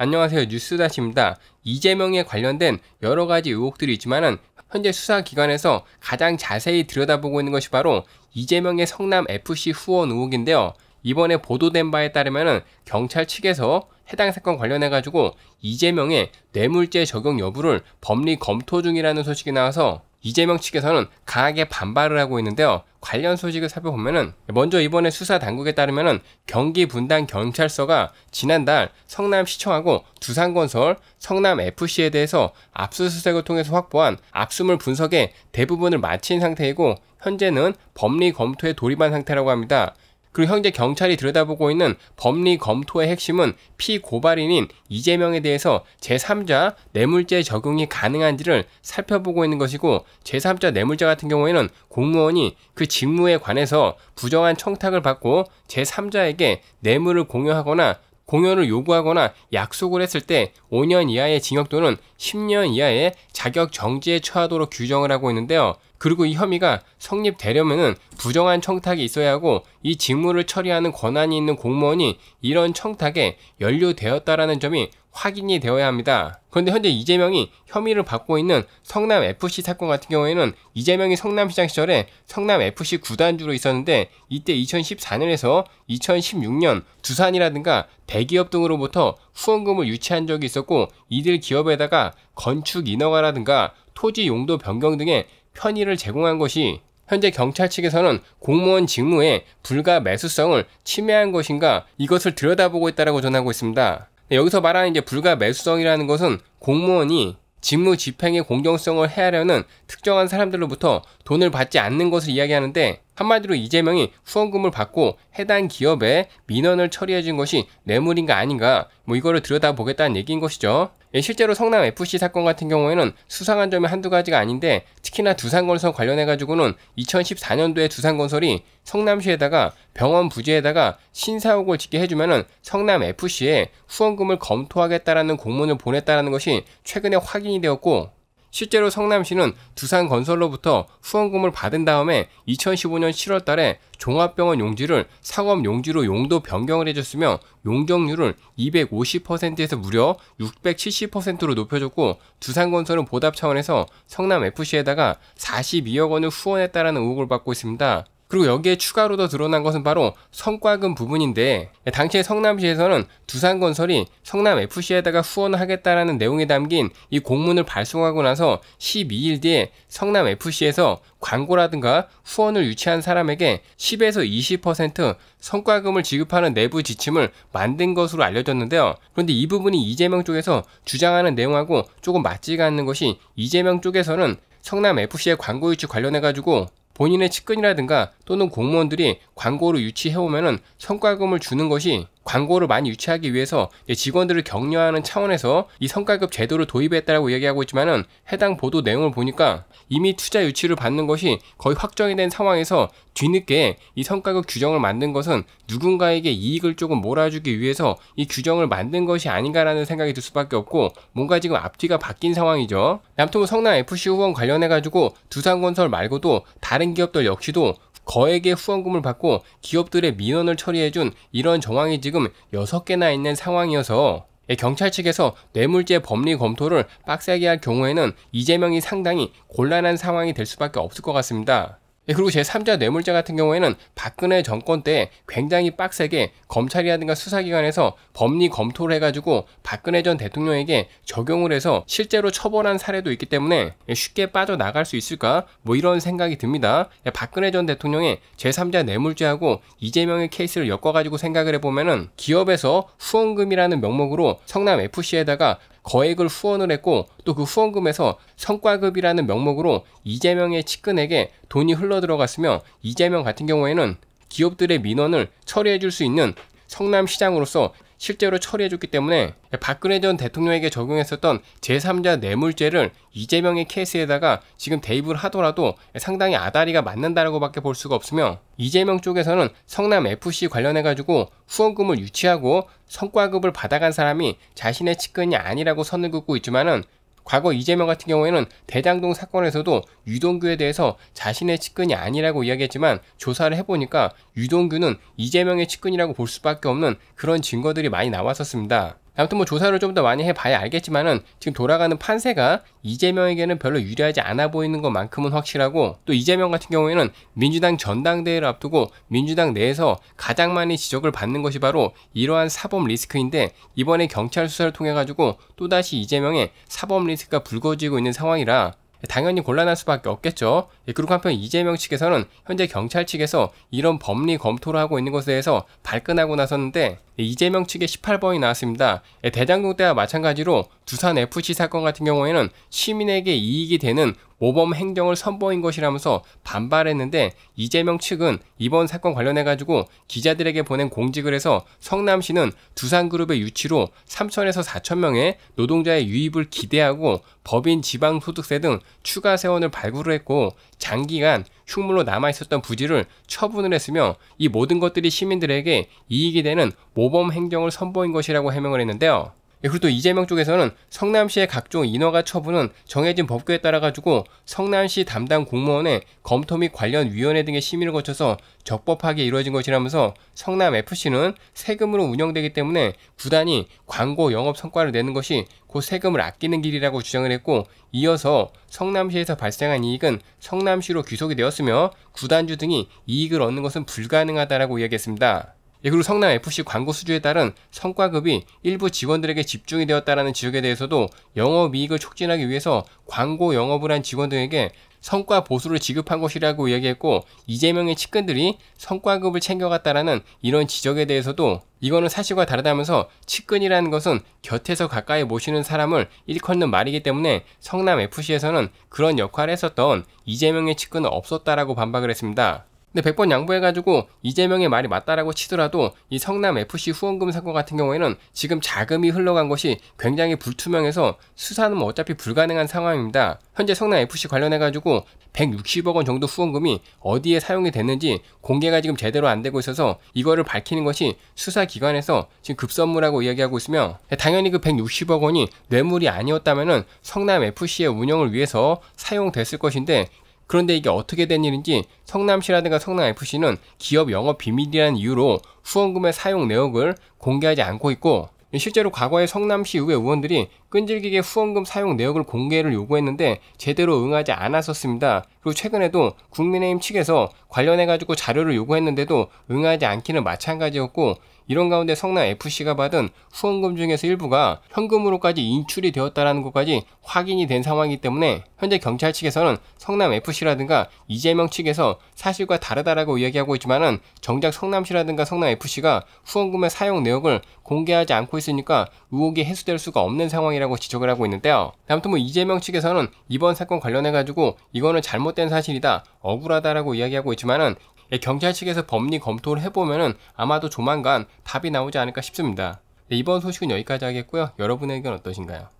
안녕하세요. 뉴스다시입니다. 이재명에 관련된 여러 가지 의혹들이 있지만은 현재 수사기관에서 가장 자세히 들여다보고 있는 것이 바로 이재명의 성남 FC 후원 의혹인데요. 이번에 보도된 바에 따르면은 경찰 측에서 해당 사건 관련해 가지고 이재명의 뇌물죄 적용 여부를 법리 검토 중이라는 소식이 나와서 이재명 측에서는 강하게 반발을 하고 있는데요. 관련 소식을 살펴보면은 먼저 이번에 수사 당국에 따르면은 경기 분당 경찰서가 지난달 성남시청하고 두산건설, 성남FC에 대해서 압수수색을 통해서 확보한 압수물 분석의 대부분을 마친 상태이고 현재는 법리 검토에 돌입한 상태라고 합니다. 그리고 현재 경찰이 들여다보고 있는 법리 검토의 핵심은 피고발인인 이재명에 대해서 제3자 뇌물죄 적용이 가능한지를 살펴보고 있는 것이고 제3자 뇌물죄 같은 경우에는 공무원이 그 직무에 관해서 부정한 청탁을 받고 제3자에게 뇌물을 공유하거나 공연을 요구하거나 약속을 했을 때 5년 이하의 징역 또는 10년 이하의 자격 정지에 처하도록 규정을 하고 있는데요. 그리고 이 혐의가 성립되려면 부정한 청탁이 있어야 하고 이 직무를 처리하는 권한이 있는 공무원이 이런 청탁에 연루되었다라는 점이 확인이 되어야 합니다. 그런데 현재 이재명이 혐의를 받고 있는 성남 FC 사건 같은 경우에는 이재명이 성남시장 시절에 성남 FC 구단주로 있었는데 이때 2014년에서 2016년 두산이라든가 대기업 등으로부터 후원금을 유치한 적이 있었고 이들 기업에다가 건축 인허가라든가 토지 용도 변경 등의 편의를 제공한 것이 현재 경찰 측에서는 공무원 직무에 불가 매수성을 침해한 것인가 이것을 들여다보고 있다고 전하고 있습니다. 네, 여기서 말하는 이제 불가 매수성이라는 것은 공무원이 직무 집행의 공정성을 해하려는 특정한 사람들로부터 돈을 받지 않는 것을 이야기하는데 한마디로 이재명이 후원금을 받고 해당 기업에 민원을 처리해 준 것이 뇌물인가 아닌가 뭐 이거를 들여다보겠다는 얘기인 것이죠. 예, 실제로 성남 FC 사건 같은 경우에는 수상한 점이 한두 가지가 아닌데 특히나 두산건설 관련해가지고는 2014년도에 두산건설이 성남시에다가 병원 부지에다가 신사옥을 짓게 해주면은 성남FC에 후원금을 검토하겠다라는 공문을 보냈다라는 것이 최근에 확인이 되었고 실제로 성남시는 두산건설로부터 후원금을 받은 다음에 2015년 7월 달에 종합병원 용지를 상업 용지로 용도 변경을 해줬으며 용적률을 250%에서 무려 670%로 높여줬고 두산건설은 보답 차원에서 성남FC에다가 42억 원을 후원했다라는 의혹을 받고 있습니다. 그리고 여기에 추가로 더 드러난 것은 바로 성과금 부분인데 당시에 성남시에서는 두산건설이 성남FC에다가 후원을 하겠다라는 내용이 담긴 이 공문을 발송하고 나서 12일 뒤에 성남FC에서 광고라든가 후원을 유치한 사람에게 10에서 20% 성과금을 지급하는 내부 지침을 만든 것으로 알려졌는데요. 그런데 이 부분이 이재명 쪽에서 주장하는 내용하고 조금 맞지가 않는 것이 이재명 쪽에서는 성남FC의 광고 유치 관련해가지고 본인의 측근이라든가 또는 공무원들이 광고를 유치해오면은 성과금을 주는 것이 광고를 많이 유치하기 위해서 직원들을 격려하는 차원에서 이 성과급 제도를 도입했다라고 이야기하고 있지만은 해당 보도 내용을 보니까 이미 투자 유치를 받는 것이 거의 확정이 된 상황에서 뒤늦게 이 성과급 규정을 만든 것은 누군가에게 이익을 조금 몰아주기 위해서 이 규정을 만든 것이 아닌가라는 생각이 들 수밖에 없고 뭔가 지금 앞뒤가 바뀐 상황이죠. 남통 성남 FC 후원 관련해 가지고 두산건설 말고도 다른 기업들 역시도 거액의 후원금을 받고 기업들의 민원을 처리해준 이런 정황이 지금 6개나 있는 상황이어서 예, 경찰 측에서 뇌물죄 법리 검토를 빡세게 할 경우에는 이재명이 상당히 곤란한 상황이 될 수밖에 없을 것 같습니다. 예, 그리고 제3자 뇌물죄 같은 경우에는 박근혜 정권 때 굉장히 빡세게 검찰이라든가 수사기관에서 법리 검토를 해가지고 박근혜 전 대통령에게 적용을 해서 실제로 처벌한 사례도 있기 때문에 예, 쉽게 빠져나갈 수 있을까? 뭐 이런 생각이 듭니다. 예, 박근혜 전 대통령의 제3자 뇌물죄하고 이재명의 케이스를 엮어가지고 생각을 해보면은 기업에서 후원금이라는 명목으로 성남FC에다가 거액을 후원을 했고 또 그 후원금에서 성과급이라는 명목으로 이재명의 측근에게 돈이 흘러들어갔으며 이재명 같은 경우에는 기업들의 민원을 처리해 줄 수 있는 성남시장으로서 실제로 처리해줬기 때문에 박근혜 전 대통령에게 적용했었던 제3자 뇌물죄를 이재명의 케이스에다가 지금 대입을 하더라도 상당히 아다리가 맞는다라고 밖에 볼 수가 없으며 이재명 쪽에서는 성남 FC 관련해가지고 후원금을 유치하고 성과급을 받아간 사람이 자신의 측근이 아니라고 선을 긋고 있지만은 과거 이재명 같은 경우에는 대장동 사건에서도 유동규에 대해서 자신의 측근이 아니라고 이야기했지만 조사를 해보니까 유동규는 이재명의 측근이라고 볼 수밖에 없는 그런 증거들이 많이 나왔었습니다. 아무튼 뭐 조사를 좀 더 많이 해봐야 알겠지만은 지금 돌아가는 판세가 이재명에게는 별로 유리하지 않아 보이는 것만큼은 확실하고 또 이재명 같은 경우에는 민주당 전당대회를 앞두고 민주당 내에서 가장 많이 지적을 받는 것이 바로 이러한 사법 리스크인데 이번에 경찰 수사를 통해 가지고 또다시 이재명의 사법 리스크가 불거지고 있는 상황이라 당연히 곤란할 수밖에 없겠죠. 예, 그리고 한편 이재명 측에서는 현재 경찰 측에서 이런 법리 검토를 하고 있는 것에 대해서 발끈하고 나섰는데 예, 이재명 측에 18번이 나왔습니다. 예, 대장동 때와 마찬가지로 두산 FC 사건 같은 경우에는 시민에게 이익이 되는 모범 행정을 선보인 것이라면서 반발했는데 이재명 측은 이번 사건 관련해 가지고 기자들에게 보낸 공지글 에서 성남시는 두산그룹의 유치로 3천에서 4천 명의 노동자의 유입을 기대하고 법인 지방소득세 등 추가 세원을 발굴을 했고 장기간 흉물로 남아 있었던 부지를 처분을 했으며 이 모든 것들이 시민들에게 이익이 되는 모범 행정을 선보인 것이라고 해명을 했는데요. 예, 그리고 또 이재명 쪽에서는 성남시의 각종 인허가 처분은 정해진 법규에 따라 가지고 성남시 담당 공무원의 검토 및 관련 위원회 등의 심의를 거쳐서 적법하게 이루어진 것이라면서 성남 FC는 세금으로 운영되기 때문에 구단이 광고 영업 성과를 내는 것이 곧 세금을 아끼는 길이라고 주장을 했고 이어서 성남시에서 발생한 이익은 성남시로 귀속이 되었으며 구단주 등이 이익을 얻는 것은 불가능하다라고 이야기했습니다. 예, 그리고 성남 FC 광고 수주에 따른 성과급이 일부 직원들에게 집중이 되었다라는 지적에 대해서도 영업 이익을 촉진하기 위해서 광고 영업을 한 직원 등에게 성과 보수를 지급한 것이라고 이야기했고 이재명의 측근들이 성과급을 챙겨갔다라는 이런 지적에 대해서도 이거는 사실과 다르다면서 측근이라는 것은 곁에서 가까이 모시는 사람을 일컫는 말이기 때문에 성남 FC에서는 그런 역할을 했었던 이재명의 측근은 없었다라고 반박을 했습니다. 근데 100번 양보해가지고 이재명의 말이 맞다라고 치더라도 이 성남 FC 후원금 사건 같은 경우에는 지금 자금이 흘러간 것이 굉장히 불투명해서 수사는 뭐 어차피 불가능한 상황입니다. 현재 성남 FC 관련해가지고 160억 원 정도 후원금이 어디에 사용이 됐는지 공개가 지금 제대로 안 되고 있어서 이거를 밝히는 것이 수사기관에서 지금 급선무라고 이야기하고 있으며 당연히 그 160억 원이 뇌물이 아니었다면은 성남 FC의 운영을 위해서 사용됐을 것인데 그런데 이게 어떻게 된 일인지 성남시라든가 성남FC는 기업 영업 비밀이라는 이유로 후원금의 사용 내역을 공개하지 않고 있고 실제로 과거에 성남시 의회 의원들이 끈질기게 후원금 사용 내역을 공개를 요구했는데 제대로 응하지 않았었습니다. 그리고 최근에도 국민의힘 측에서 관련해가지고 자료를 요구했는데도 응하지 않기는 마찬가지였고 이런 가운데 성남 FC가 받은 후원금 중에서 일부가 현금으로까지 인출이 되었다라는 것까지 확인이 된 상황이기 때문에 현재 경찰 측에서는 성남 FC라든가 이재명 측에서 사실과 다르다라고 이야기하고 있지만은 정작 성남시라든가 성남 FC가 후원금의 사용 내역을 공개하지 않고 있으니까 의혹이 해소될 수가 없는 상황이라고 지적을 하고 있는데요. 아무튼 뭐 이재명 측에서는 이번 사건 관련해 가지고 이거는 잘못 잘못된 사실이다 억울하다라고 이야기하고 있지만은 예, 경찰 측에서 법리 검토를 해보면은 아마도 조만간 답이 나오지 않을까 싶습니다. 네, 이번 소식은 여기까지 하겠고요. 여러분의 의견 어떠신가요?